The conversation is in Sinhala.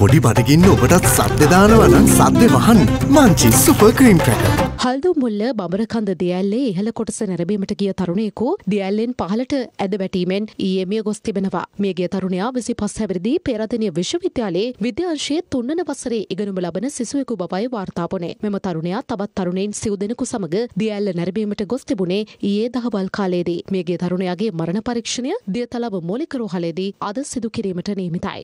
පොඩි බටකින්න ඔබටත් සද්‍ය දානවනම් සද්‍ය වහන් Munchee super cream cracker. Haldummulla Bambarakanda දියල්ලේ ඉහළ කොටස නැරඹීමට ගිය තරුණයෙකු දියල්ලෙන් පහලට ඇද වැටීමෙන් ඊයේ මිය ගොස් තිබෙනවා. මියගිය තරුණයා 25 හැවිරිදී පේරාදෙණිය විශ්වවිද්‍යාලයේ විද්‍යාංශයේ 3 වන වසරේ ඉගෙනුම ලබන සිසුවෙකු බවයි වාර්තා වුණේ. මෙම තරුණයා තවත් තරුණයින් සිව් දෙනෙකු සමග දියල්ල නැරඹීමට ගොස් තිබුණේ ඊයේ දහවල් කාලයේදී. මියගිය තරුණයාගේ මරණ පරීක්ෂණය දියතලව මූලික රෝහලේදී අද සිදු කිරීමට නියමිතයි.